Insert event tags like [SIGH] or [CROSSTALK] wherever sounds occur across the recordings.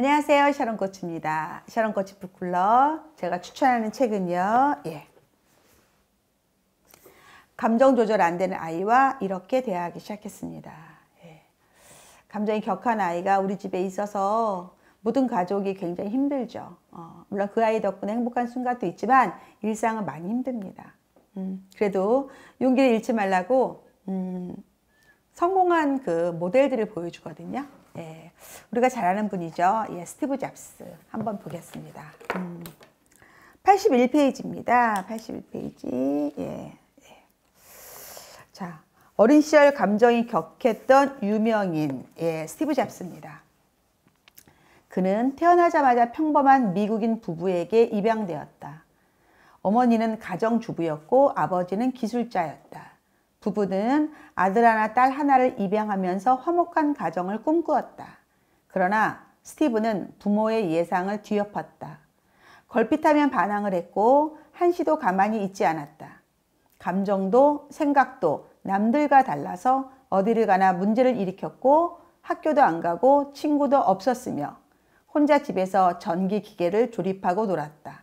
안녕하세요. 샤론 코치입니다. 샤론 코치 북클러 제가 추천하는 책은요. 예. 감정 조절 안 되는 아이와 이렇게 대화하기 시작했습니다. 예. 감정이 격한 아이가 우리 집에 있어서 모든 가족이 굉장히 힘들죠. 어, 물론 그 아이 덕분에 행복한 순간도 있지만 일상은 많이 힘듭니다. 음, 그래도 용기를 잃지 말라고 음, 성공한 그 모델들을 보여주거든요. 예, 우리가 잘 아는 분이죠. 예, 스티브 잡스 한번 보겠습니다. 음, 81페이지입니다. 81페이지. 예, 예. 자, 어린 시절 감정이 격했던 유명인 예, 스티브 잡스입니다. 그는 태어나자마자 평범한 미국인 부부에게 입양되었다. 어머니는 가정주부였고 아버지는 기술자였다. 부부는 아들 하나 딸 하나를 입양하면서 화목한 가정을 꿈꾸었다. 그러나 스티브는 부모의 예상을 뒤엎었다. 걸핏하면 반항을 했고 한시도 가만히 있지 않았다. 감정도 생각도 남들과 달라서 어디를 가나 문제를 일으켰고 학교도 안 가고 친구도 없었으며 혼자 집에서 전기 기계를 조립하고 놀았다.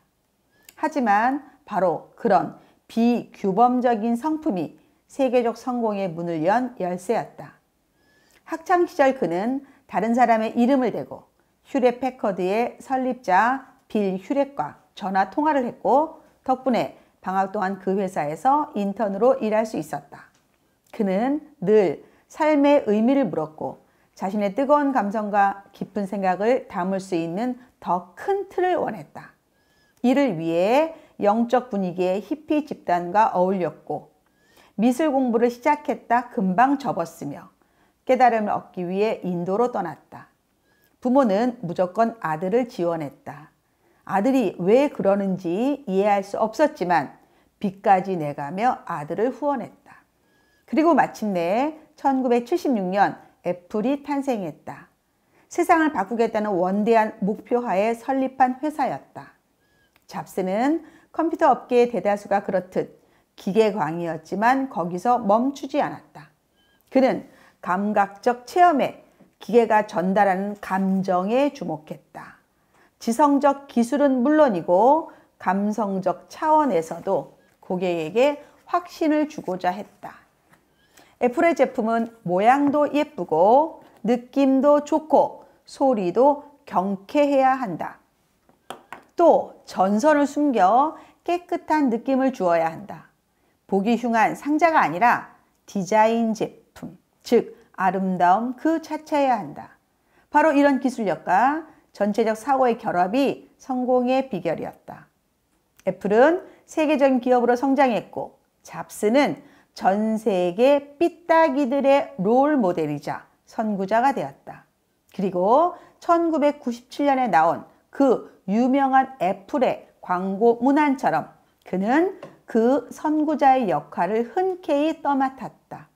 하지만 바로 그런 비규범적인 성품이 세계적 성공의 문을 연 열쇠였다. 학창시절 그는 다른 사람의 이름을 대고 휴렛 패커드의 설립자 빌 휴렛과 전화 통화를 했고 덕분에 방학 동안 그 회사에서 인턴으로 일할 수 있었다. 그는 늘 삶의 의미를 물었고 자신의 뜨거운 감정과 깊은 생각을 담을 수 있는 더 큰 틀을 원했다. 이를 위해 영적 분위기의 히피 집단과 어울렸고 미술 공부를 시작했다 금방 접었으며 깨달음을 얻기 위해 인도로 떠났다. 부모는 무조건 아들을 지원했다. 아들이 왜 그러는지 이해할 수 없었지만 빚까지 내가며 아들을 후원했다. 그리고 마침내 1976년 애플이 탄생했다. 세상을 바꾸겠다는 원대한 목표하에 설립한 회사였다. 잡스는 컴퓨터 업계의 대다수가 그렇듯 기계광이었지만 거기서 멈추지 않았다. 그는 감각적 체험에 기계가 전달하는 감정에 주목했다. 지성적 기술은 물론이고 감성적 차원에서도 고객에게 확신을 주고자 했다. 애플의 제품은 모양도 예쁘고 느낌도 좋고 소리도 경쾌해야 한다. 또 전선을 숨겨 깨끗한 느낌을 주어야 한다. 보기 흉한 상자가 아니라 디자인 제품, 즉 아름다움 그 자체여야 한다. 바로 이런 기술력과 전체적 사고의 결합이 성공의 비결이었다. 애플은 세계적인 기업으로 성장했고 잡스는 전 세계 삐딱이들의 롤 모델이자 선구자가 되었다. 그리고 1997년에 나온 그 유명한 애플의 광고 문안처럼 그는 그 선구자의 역할을 흔쾌히 떠맡았다.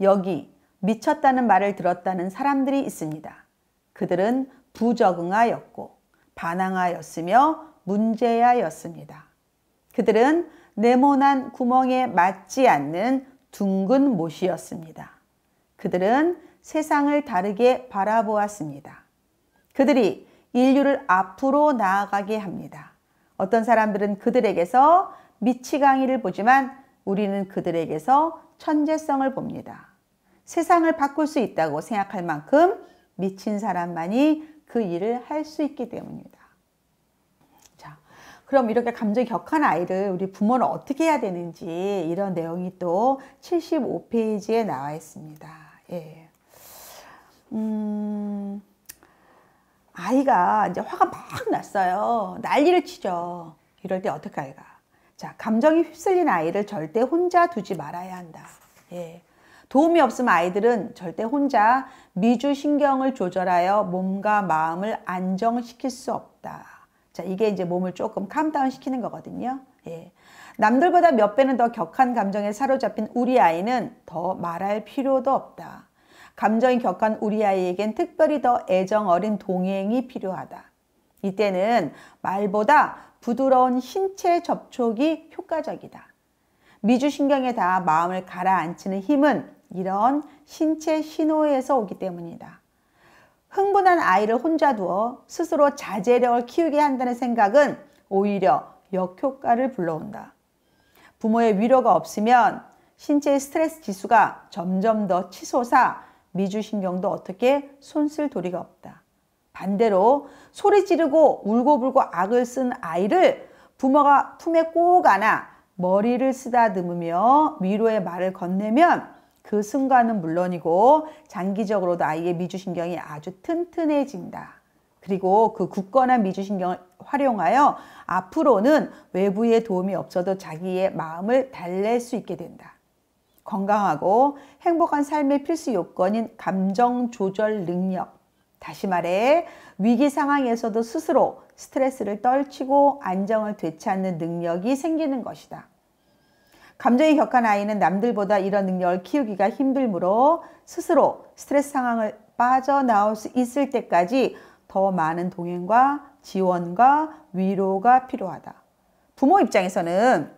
여기 미쳤다는 말을 들었다는 사람들이 있습니다. 그들은 부적응하였고 반항하였으며 문제야였습니다. 그들은 네모난 구멍에 맞지 않는 둥근 못이었습니다. 그들은 세상을 다르게 바라보았습니다. 그들이 인류를 앞으로 나아가게 합니다. 어떤 사람들은 그들에게서 미치강이를 보지만 우리는 그들에게서 천재성을 봅니다. 세상을 바꿀 수 있다고 생각할 만큼 미친 사람만이 그 일을 할 수 있기 때문입니다. 자, 그럼 이렇게 감정이 격한 아이를 우리 부모는 어떻게 해야 되는지 이런 내용이 또 75페이지에 나와 있습니다. 예. 음... 아이가 이제 화가 막 났어요. 난리를 치죠. 이럴 때 어떻게 할까? 자, 감정이 휩쓸린 아이를 절대 혼자 두지 말아야 한다. 예. 도움이 없으면 아이들은 절대 혼자 미주신경을 조절하여 몸과 마음을 안정시킬 수 없다. 자, 이게 이제 몸을 조금 캄다운 시키는 거거든요. 예. 남들보다 몇 배는 더 격한 감정에 사로잡힌 우리 아이는 더 말할 필요도 없다. 감정이 격한 우리 아이에겐 특별히 더 애정 어린 동행이 필요하다. 이때는 말보다 부드러운 신체 접촉이 효과적이다. 미주신경에 다 마음을 가라앉히는 힘은 이런 신체 신호에서 오기 때문이다. 흥분한 아이를 혼자 두어 스스로 자제력을 키우게 한다는 생각은 오히려 역효과를 불러온다. 부모의 위로가 없으면 신체의 스트레스 지수가 점점 더 치솟아 미주신경도 어떻게 손쓸 도리가 없다. 반대로 소리 지르고 울고 불고 악을 쓴 아이를 부모가 품에 꼭 안아 머리를 쓰다듬으며 위로의 말을 건네면 그 순간은 물론이고 장기적으로도 아이의 미주신경이 아주 튼튼해진다. 그리고 그 굳건한 미주신경을 활용하여 앞으로는 외부의 도움이 없어도 자기의 마음을 달랠 수 있게 된다. 건강하고 행복한 삶의 필수 요건인 감정 조절 능력. 다시 말해 위기 상황에서도 스스로 스트레스를 떨치고 안정을 되찾는 능력이 생기는 것이다. 감정이 격한 아이는 남들보다 이런 능력을 키우기가 힘들므로 스스로 스트레스 상황을 빠져나올 수 있을 때까지 더 많은 동행과 지원과 위로가 필요하다. 부모 입장에서는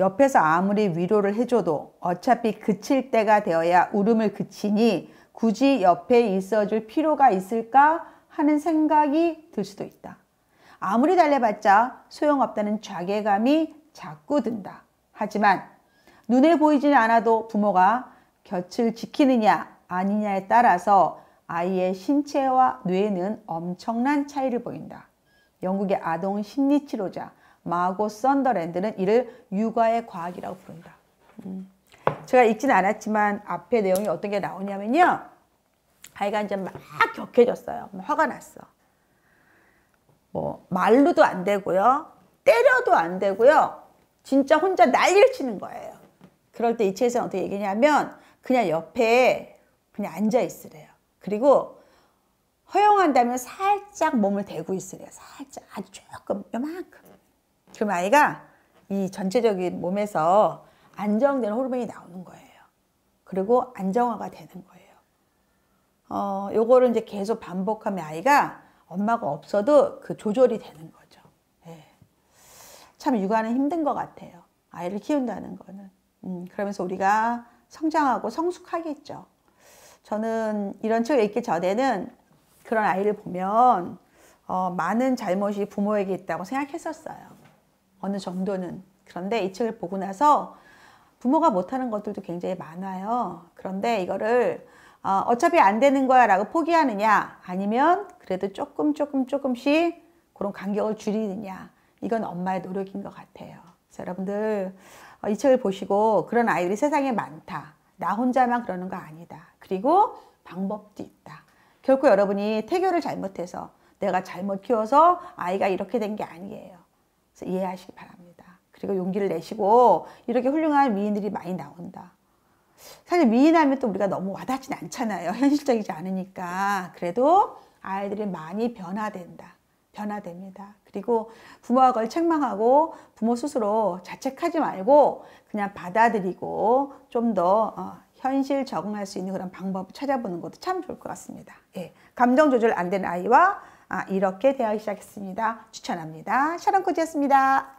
옆에서 아무리 위로를 해줘도 어차피 그칠 때가 되어야 울음을 그치니 굳이 옆에 있어줄 필요가 있을까 하는 생각이 들 수도 있다. 아무리 달래봤자 소용없다는 자괴감이 자꾸 든다. 하지만 눈에 보이지 않아도 부모가 곁을 지키느냐 아니냐에 따라서 아이의 신체와 뇌는 엄청난 차이를 보인다. 영국의 아동 심리치료자 마고 썬더랜드는 이를 육아의 과학이라고 부른다. 제가 읽진 않았지만 앞에 내용이 어떤 게 나오냐면요. 아이가 이제 막 격해졌어요. 화가 났어. 뭐 말로도 안 되고요. 때려도 안 되고요. 진짜 혼자 난리를 치는 거예요. 그럴 때이 책에서는 어떻게 얘기냐면 그냥 옆에 그냥 앉아 있으래요. 그리고 허용한다면 살짝 몸을 대고 있으래요. 살짝 아주 조금 요만큼. 그럼 아이가 이 전체적인 몸에서 안정된 호르몬이 나오는 거예요. 그리고 안정화가 되는 거예요. 어, 요거를 이제 계속 반복하면 아이가 엄마가 없어도 그 조절이 되는 거죠. 예. 참 육아는 힘든 것 같아요. 아이를 키운다는 거는. 음, 그러면서 우리가 성장하고 성숙하겠죠. 저는 이런 책을 읽기 전에는 그런 아이를 보면 어, 많은 잘못이 부모에게 있다고 생각했었어요. 어느 정도는. 그런데 이 책을 보고 나서 부모가 못하는 것들도 굉장히 많아요. 그런데 이거를 어, 어차피 안 되는 거야 라고 포기하느냐 아니면 그래도 조금 조금 조금씩 그런 간격을 줄이느냐 이건 엄마의 노력인 것 같아요. 그래서 여러분들 어, 이 책을 보시고 그런 아이들이 세상에 많다. 나 혼자만 그러는 거 아니다. 그리고 방법도 있다. 결코 여러분이 태교를 잘못해서 내가 잘못 키워서 아이가 이렇게 된 게 아니에요. 이해하시기 바랍니다. 그리고 용기를 내시고 이렇게 훌륭한 미인들이 많이 나온다. 사실 미인하면 또 우리가 너무 와닿진 않잖아요. [LAUGHS] 현실적이지 않으니까. 그래도 아이들이 많이 변화된다. 변화됩니다. 그리고 부모가 그걸 책망하고 부모 스스로 자책하지 말고 그냥 받아들이고 좀더 어, 현실 적응할 수 있는 그런 방법을 찾아보는 것도 참 좋을 것 같습니다. 예. 감정 조절 안 되는 아이와 아, 이렇게 대하기 시작했습니다. 추천합니다. 샤론 코지였습니다.